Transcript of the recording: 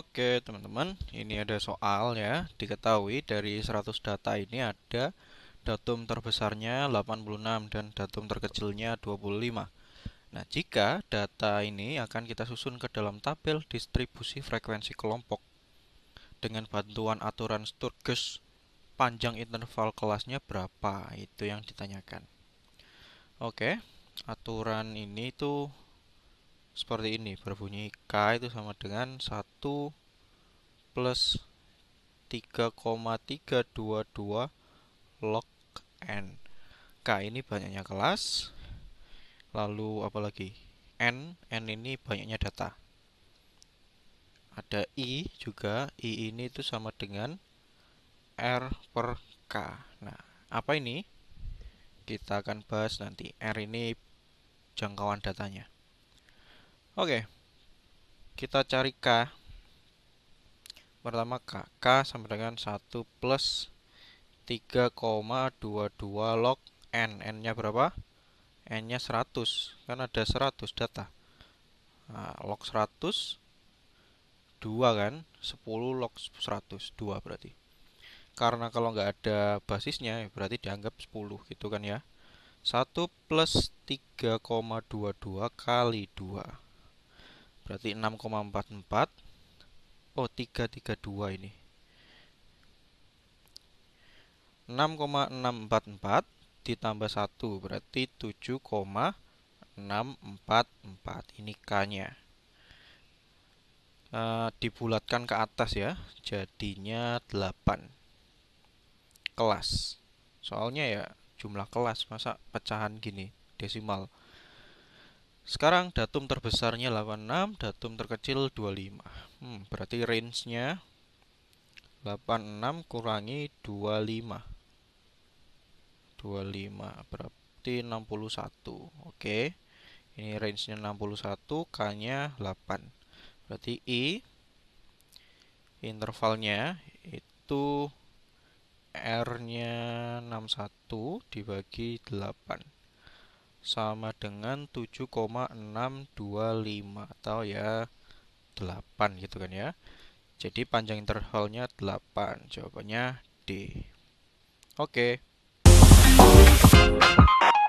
Oke teman-teman, ini ada soal ya. Diketahui dari 100 data ini ada datum terbesarnya 86 dan datum terkecilnya 25. Nah, jika data ini akan kita susun ke dalam tabel distribusi frekuensi kelompok dengan bantuan aturan Sturges panjang interval kelasnya berapa? Itu yang ditanyakan. Oke, aturan ini tuh seperti ini berbunyi K itu sama dengan 1 plus 3,322 log N K ini banyaknya kelas lalu apalagi N, N ini banyaknya data ada I juga I ini itu sama dengan R per K nah apa ini kita akan bahas nanti R ini jangkauan datanya Oke. Kita cari K. Pertama K. K sama dengan 1 plus 3,22 log N. N-nya berapa? N-nya 100. Kan ada 100 data. Nah, log 100 2 kan 10 log 100 2 berarti karena kalau nggak ada basisnya ya berarti dianggap 10 gitu kan ya 1 plus 3,22 kali 2 berarti 6,44 oh 332 ini 6,644 ditambah 1 berarti 7,644 ini K-nya e, dibulatkan ke atas ya jadinya 8 kelas soalnya ya jumlah kelas masa pecahan gini desimal sekarang datum terbesarnya 86, datum terkecil 25. Hmm, berarti range-nya 86 kurangi 25. 25 berarti 61. Oke. Okay. Ini range-nya 61, K-nya 8. Berarti I intervalnya itu R-nya 61 dibagi 8 sama dengan 7,625 atau ya 8 gitu kan ya. Jadi panjang intervalnya 8. Jawabannya D. Oke. Okay.